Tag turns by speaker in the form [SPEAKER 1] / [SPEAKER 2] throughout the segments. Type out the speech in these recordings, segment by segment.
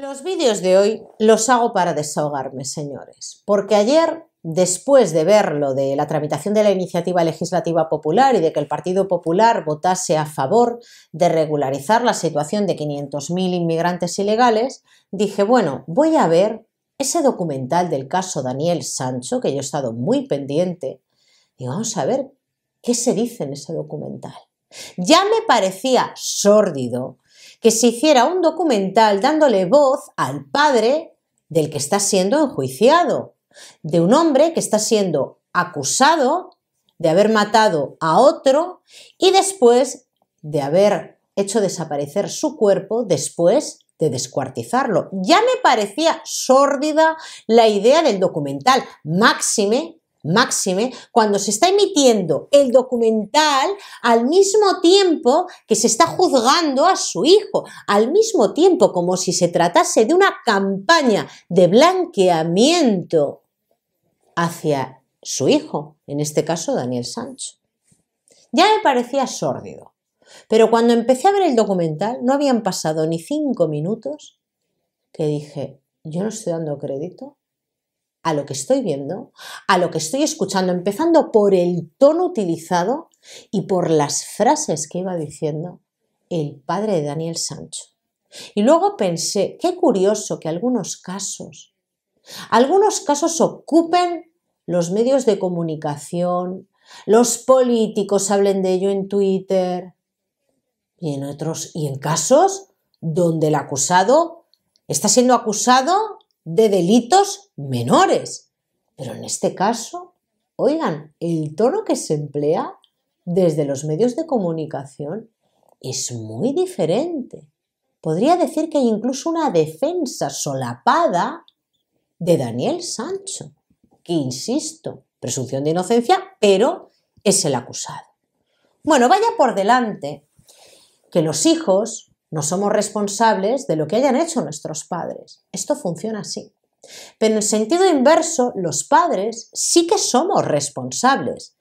[SPEAKER 1] Los vídeos de hoy los hago para desahogarme, señores, porque ayer, después de verlo de la tramitación de la iniciativa legislativa popular y de que el Partido Popular votase a favor de regularizar la situación de 500.000 inmigrantes ilegales, dije, bueno, voy a ver ese documental del caso Daniel Sancho, que yo he estado muy pendiente, y vamos a ver qué se dice en ese documental. Ya me parecía sórdido que se hiciera un documental dándole voz al padre del que está siendo enjuiciado, de un hombre que está siendo acusado de haber matado a otro y después de haber hecho desaparecer su cuerpo después de descuartizarlo. Ya me parecía sórdida la idea del documental, máxime Máxime cuando se está emitiendo el documental al mismo tiempo que se está juzgando a su hijo, al mismo tiempo como si se tratase de una campaña de blanqueamiento hacia su hijo, en este caso Daniel Sancho. Ya me parecía sórdido, pero cuando empecé a ver el documental no habían pasado ni cinco minutos que dije, yo no estoy dando crédito a lo que estoy viendo, a lo que estoy escuchando, empezando por el tono utilizado y por las frases que iba diciendo el padre de Daniel Sancho. Y luego pensé, qué curioso que algunos casos, algunos casos ocupen los medios de comunicación, los políticos hablen de ello en Twitter y en otros, y en casos donde el acusado está siendo acusado de delitos menores. Pero en este caso, oigan, el tono que se emplea desde los medios de comunicación es muy diferente. Podría decir que hay incluso una defensa solapada de Daniel Sancho, que, insisto, presunción de inocencia, pero es el acusado. Bueno, vaya por delante que los hijos no somos responsables de lo que hayan hecho nuestros padres. Esto funciona así. Pero en el sentido inverso, los padres sí que somos responsables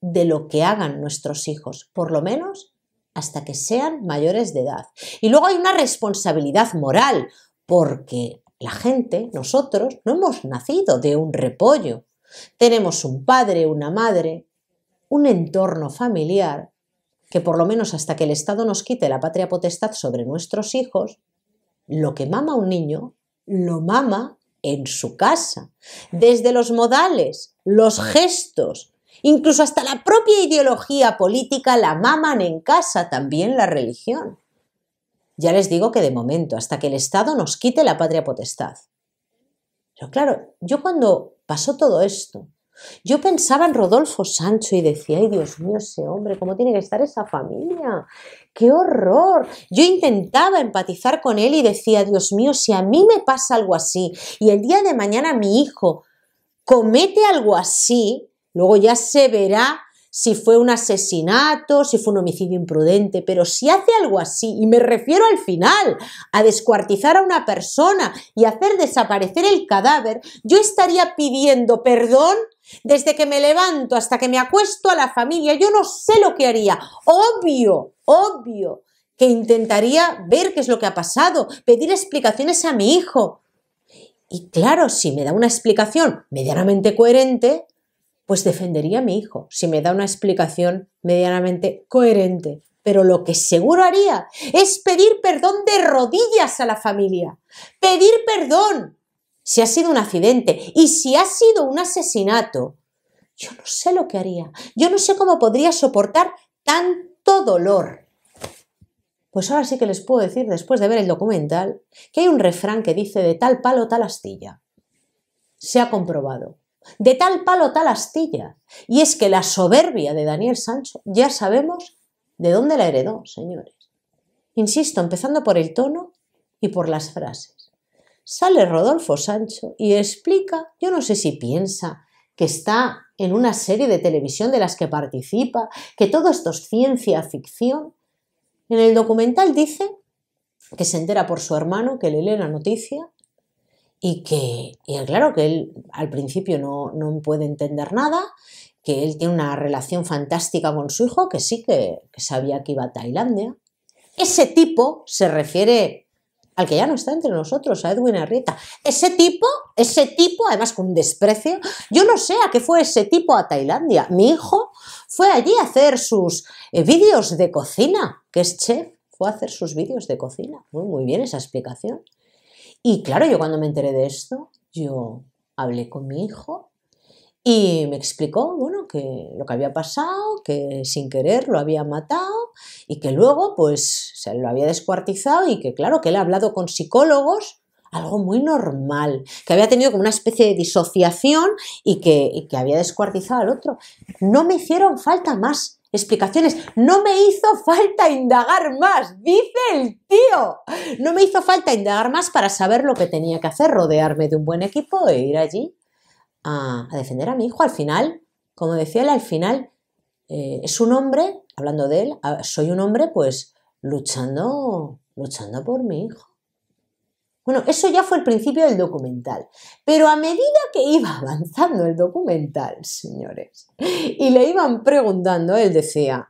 [SPEAKER 1] de lo que hagan nuestros hijos, por lo menos hasta que sean mayores de edad. Y luego hay una responsabilidad moral, porque la gente, nosotros, no hemos nacido de un repollo. Tenemos un padre, una madre, un entorno familiar que por lo menos hasta que el Estado nos quite la patria potestad sobre nuestros hijos, lo que mama un niño lo mama en su casa, desde los modales, los gestos, incluso hasta la propia ideología política la maman en casa, también la religión. Ya les digo que de momento, hasta que el Estado nos quite la patria potestad. Pero claro, yo cuando pasó todo esto, yo pensaba en Rodolfo Sancho y decía, ay Dios mío, ese hombre, ¿cómo tiene que estar esa familia? ¡Qué horror! Yo intentaba empatizar con él y decía, Dios mío, si a mí me pasa algo así y el día de mañana mi hijo comete algo así, luego ya se verá si fue un asesinato, si fue un homicidio imprudente, pero si hace algo así, y me refiero al final, a descuartizar a una persona y hacer desaparecer el cadáver, yo estaría pidiendo perdón desde que me levanto hasta que me acuesto a la familia, yo no sé lo que haría. Obvio, obvio que intentaría ver qué es lo que ha pasado, pedir explicaciones a mi hijo. Y claro, si me da una explicación medianamente coherente, pues defendería a mi hijo si me da una explicación medianamente coherente. Pero lo que seguro haría es pedir perdón de rodillas a la familia. Pedir perdón si ha sido un accidente y si ha sido un asesinato. Yo no sé lo que haría. Yo no sé cómo podría soportar tanto dolor. Pues ahora sí que les puedo decir, después de ver el documental, que hay un refrán que dice de tal palo, tal astilla. Se ha comprobado de tal palo, tal astilla. Y es que la soberbia de Daniel Sancho ya sabemos de dónde la heredó, señores. Insisto, empezando por el tono y por las frases. Sale Rodolfo Sancho y explica, yo no sé si piensa que está en una serie de televisión de las que participa, que todo esto es ciencia ficción. En el documental dice que se entera por su hermano que le lee la noticia y que, y claro, que él al principio no, no, puede entender nada, que él tiene una relación fantástica con su hijo, que sí que, sabía que iba a Tailandia. Ese tipo se refiere al que ya no está entre nosotros, a Edwin Arrieta. Ese tipo, ese tipo, además con desprecio, yo no sé a qué fue ese tipo a Tailandia. Mi hijo fue allí a hacer sus eh, vídeos de cocina, que es chef, fue a hacer sus vídeos de cocina. Muy, muy bien esa explicación. Y claro, yo cuando me enteré de esto, yo hablé con mi hijo y me explicó, bueno, que lo que había pasado, que sin querer lo había matado y que luego pues se lo había descuartizado y que claro, que él ha hablado con psicólogos, algo muy normal, que había tenido como una especie de disociación y que, y que había descuartizado al otro. No me hicieron falta más explicaciones. No me hizo falta indagar más, dice el tío. No me hizo falta indagar más para saber lo que tenía que hacer, rodearme de un buen equipo e ir allí a, defender a mi hijo. Al final, como decía él, al final eh, es un hombre, hablando de él, soy un hombre pues luchando, luchando por mi hijo. Bueno, eso ya fue el principio del documental, pero a medida que iba avanzando el documental, señores, y le iban preguntando, él decía,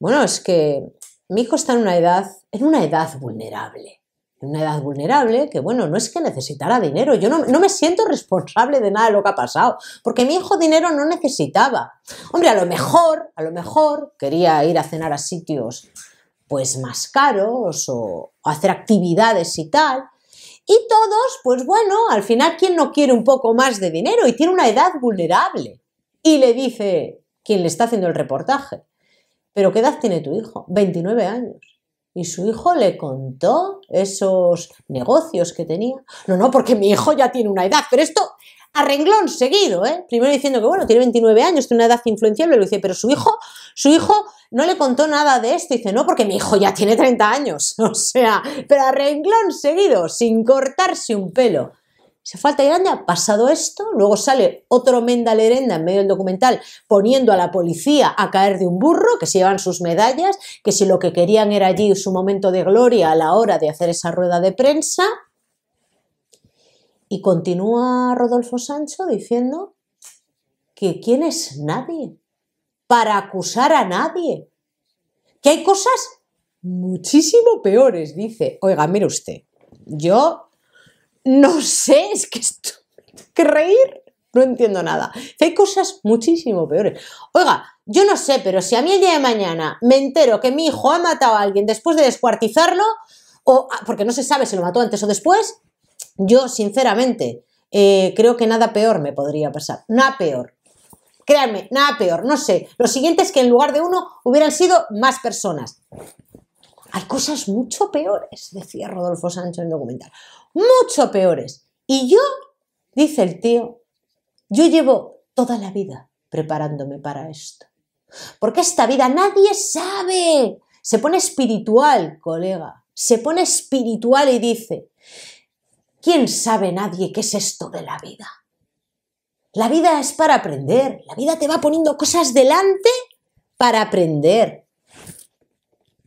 [SPEAKER 1] bueno, es que mi hijo está en una edad, en una edad vulnerable, en una edad vulnerable que, bueno, no es que necesitara dinero, yo no, no me siento responsable de nada de lo que ha pasado, porque mi hijo dinero no necesitaba. Hombre, a lo mejor, a lo mejor quería ir a cenar a sitios pues más caros o hacer actividades y tal, y todos, pues bueno, al final, ¿quién no quiere un poco más de dinero? Y tiene una edad vulnerable. Y le dice quien le está haciendo el reportaje, ¿pero qué edad tiene tu hijo? 29 años. Y su hijo le contó esos negocios que tenía. No, no, porque mi hijo ya tiene una edad, pero esto a renglón seguido, ¿eh? Primero diciendo que, bueno, tiene 29 años, tiene una edad influenciable, lo dice, pero su hijo, su hijo no le contó nada de esto, dice, no, porque mi hijo ya tiene 30 años, o sea, pero a renglón seguido, sin cortarse un pelo. Se falta grande, ha pasado esto, luego sale otro Lerenda en medio del documental poniendo a la policía a caer de un burro, que se llevan sus medallas, que si lo que querían era allí su momento de gloria a la hora de hacer esa rueda de prensa, y continúa Rodolfo Sancho diciendo que quién es nadie para acusar a nadie, que hay cosas muchísimo peores, dice. Oiga, mire usted, yo no sé, es que esto, reír? no entiendo nada. hay cosas muchísimo peores. Oiga, yo no sé, pero si a mí el día de mañana me entero que mi hijo ha matado a alguien después de descuartizarlo, o ah, porque no se sabe si lo mató antes o después, yo, sinceramente, eh, creo que nada peor me podría pasar. Nada peor. Créanme, nada peor. No sé. Lo siguiente es que en lugar de uno hubieran sido más personas. Hay cosas mucho peores, decía Rodolfo Sancho en el documental. Mucho peores. Y yo, dice el tío, yo llevo toda la vida preparándome para esto. Porque esta vida nadie sabe. Se pone espiritual, colega. Se pone espiritual y dice, ¿Quién sabe nadie qué es esto de la vida? La vida es para aprender, la vida te va poniendo cosas delante para aprender.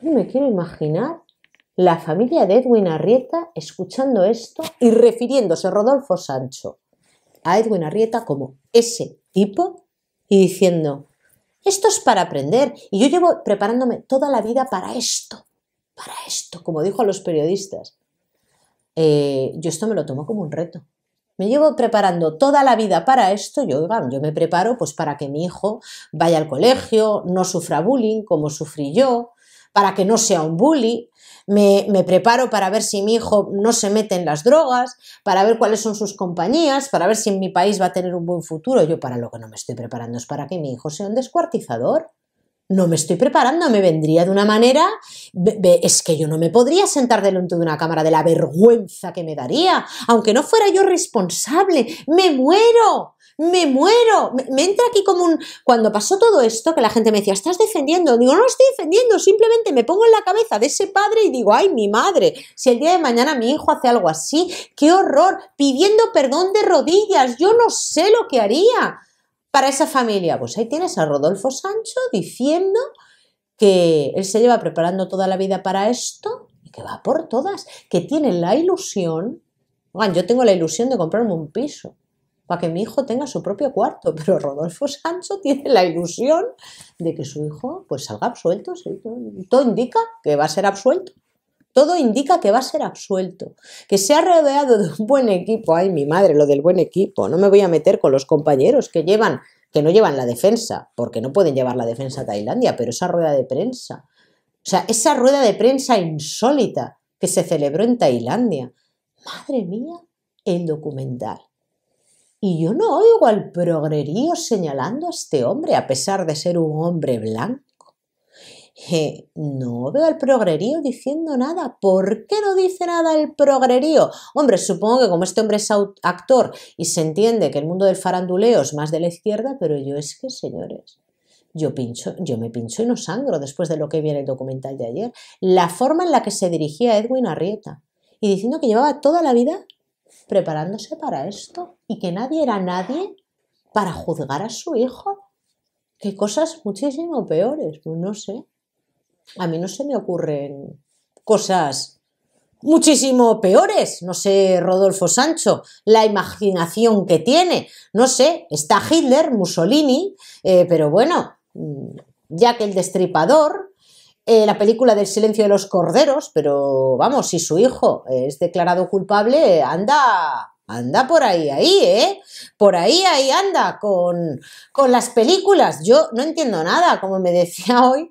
[SPEAKER 1] me quiero imaginar la familia de Edwin Arrieta escuchando esto y refiriéndose Rodolfo Sancho a Edwin Arrieta como ese tipo y diciendo, esto es para aprender y yo llevo preparándome toda la vida para esto, para esto, como dijo a los periodistas. Eh, yo esto me lo tomo como un reto. Me llevo preparando toda la vida para esto. Yo, yo me preparo pues para que mi hijo vaya al colegio, no sufra bullying como sufrí yo, para que no sea un bully. Me, me, preparo para ver si mi hijo no se mete en las drogas, para ver cuáles son sus compañías, para ver si en mi país va a tener un buen futuro. Yo para lo que no me estoy preparando es para que mi hijo sea un descuartizador no me estoy preparando, me vendría de una manera, es que yo no me podría sentar delante de una cámara de la vergüenza que me daría, aunque no fuera yo responsable, me muero. Me muero, me, entra aquí como un... Cuando pasó todo esto, que la gente me decía, estás defendiendo, digo, no estoy defendiendo, simplemente me pongo en la cabeza de ese padre y digo, ay, mi madre, si el día de mañana mi hijo hace algo así, qué horror, pidiendo perdón de rodillas, yo no sé lo que haría para esa familia. Pues ahí tienes a Rodolfo Sancho diciendo que él se lleva preparando toda la vida para esto y que va por todas, que tiene la ilusión, yo tengo la ilusión de comprarme un piso para que mi hijo tenga su propio cuarto, pero Rodolfo Sancho tiene la ilusión de que su hijo pues salga absuelto, todo indica que va a ser absuelto todo indica que va a ser absuelto, que se ha rodeado de un buen equipo. Ay, mi madre, lo del buen equipo. No me voy a meter con los compañeros que llevan, que no llevan la defensa, porque no pueden llevar la defensa a Tailandia, pero esa rueda de prensa. O sea, esa rueda de prensa insólita que se celebró en Tailandia. Madre mía, el documental. Y yo no oigo al progrerío señalando a este hombre, a pesar de ser un hombre blanco no veo al progrerío diciendo nada. ¿Por qué no dice nada el progrerío? Hombre, supongo que como este hombre es actor y se entiende que el mundo del faranduleo es más de la izquierda, pero yo es que, señores, yo, pincho, yo me pincho y no sangro después de lo que vi en el documental de ayer. La forma en la que se dirigía Edwin Arrieta y diciendo que llevaba toda la vida preparándose para esto y que nadie era nadie para juzgar a su hijo. Qué cosas muchísimo peores, pues no sé a mí no se me ocurren cosas muchísimo peores. No sé, Rodolfo Sancho, la imaginación que tiene. No sé, está Hitler, Mussolini, eh, pero bueno, ya mm, que el destripador. Eh, la película del silencio de los corderos, pero vamos, si su hijo es declarado culpable, anda Anda por ahí, ahí, ¿eh? Por ahí, ahí anda con, las películas. Yo no entiendo nada, como me decía hoy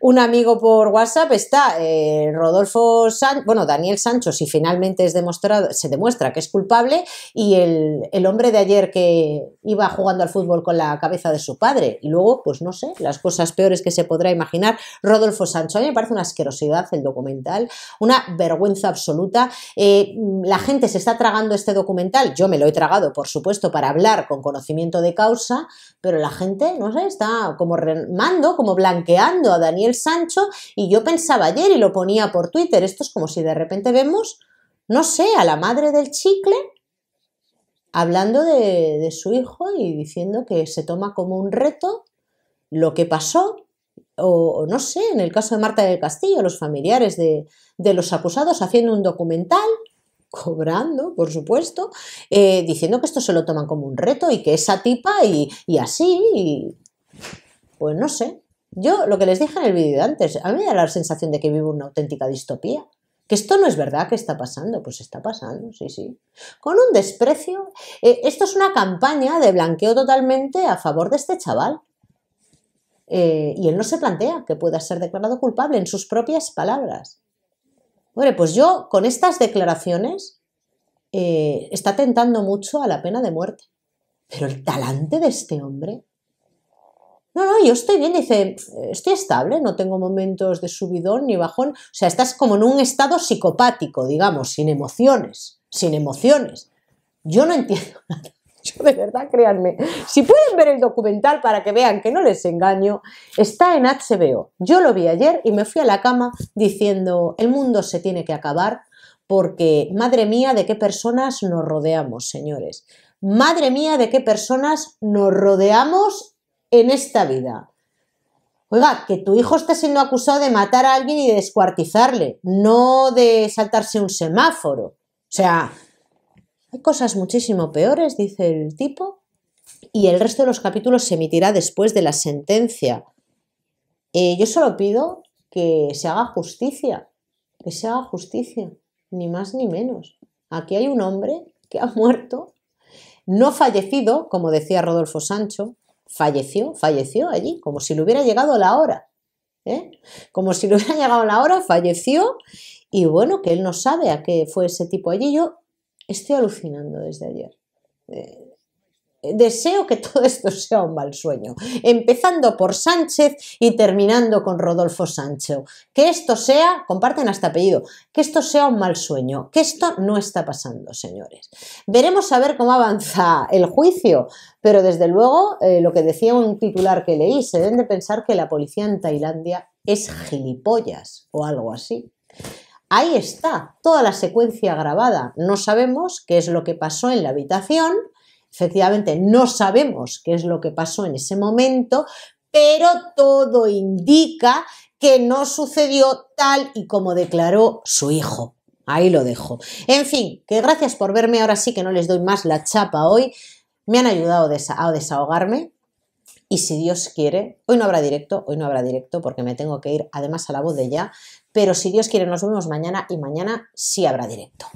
[SPEAKER 1] un amigo por WhatsApp, está eh, Rodolfo San, bueno, Daniel Sancho, si finalmente es demostrado, se demuestra que es culpable, y el, hombre de ayer que iba jugando al fútbol con la cabeza de su padre. Y luego, pues no sé, las cosas peores que se podrá imaginar. Rodolfo Sancho, a mí me parece una asquerosidad el documental, una vergüenza absoluta. Eh, la gente se está tragando este documental documental, yo me lo he tragado, por supuesto, para hablar con conocimiento de causa, pero la gente, no sé, está como remando, como blanqueando a Daniel Sancho y yo pensaba ayer y lo ponía por Twitter, esto es como si de repente vemos, no sé, a la madre del chicle hablando de, su hijo y diciendo que se toma como un reto lo que pasó o, no sé, en el caso de Marta del Castillo, los familiares de, de los acusados haciendo un documental cobrando, por supuesto, eh, diciendo que esto se lo toman como un reto y que esa tipa y, así, pues no sé. Yo lo que les dije en el vídeo de antes, a mí me da la sensación de que vivo una auténtica distopía. Que esto no es verdad que está pasando, pues está pasando, sí, sí. Con un desprecio. Eh, esto es una campaña de blanqueo totalmente a favor de este chaval. Eh, y él no se plantea que pueda ser declarado culpable en sus propias palabras. Hombre, pues yo con estas declaraciones eh, está tentando mucho a la pena de muerte. Pero el talante de este hombre. No, no, yo estoy bien, dice, estoy estable, no tengo momentos de subidón ni bajón. O sea, estás como en un estado psicopático, digamos, sin emociones, sin emociones. Yo no entiendo nada. Yo de verdad, créanme. Si pueden ver el documental para que vean que no les engaño, está en HBO. Yo lo vi ayer y me fui a la cama diciendo, el mundo se tiene que acabar porque, madre mía, de qué personas nos rodeamos, señores. Madre mía, de qué personas nos rodeamos en esta vida. Oiga, que tu hijo está siendo acusado de matar a alguien y de descuartizarle, no de saltarse un semáforo. O sea, hay cosas muchísimo peores, dice el tipo, y el resto de los capítulos se emitirá después de la sentencia. Eh, yo solo pido que se haga justicia, que se haga justicia, ni más ni menos. Aquí hay un hombre que ha muerto, no fallecido, como decía Rodolfo Sancho, falleció, falleció allí, como si le hubiera llegado la hora. ¿eh? Como si le hubiera llegado la hora, falleció y bueno, que él no sabe a qué fue ese tipo allí. Yo Estoy alucinando desde ayer. Eh, deseo que todo esto sea un mal sueño, empezando por Sánchez y terminando con Rodolfo Sánchez. Que esto sea, comparten hasta apellido, que esto sea un mal sueño, que esto no está pasando, señores. Veremos a ver cómo avanza el juicio, pero desde luego eh, lo que decía un titular que leí, se deben de pensar que la policía en Tailandia es gilipollas o algo así ahí está, toda la secuencia grabada. No sabemos qué es lo que pasó en la habitación, efectivamente no sabemos qué es lo que pasó en ese momento, pero todo indica que no sucedió tal y como declaró su hijo. Ahí lo dejo. En fin, que gracias por verme. Ahora sí que no les doy más la chapa hoy. Me han ayudado a desahogarme, y si Dios quiere, hoy no habrá directo, hoy no habrá directo porque me tengo que ir además a la voz de ya, pero si Dios quiere nos vemos mañana y mañana sí habrá directo.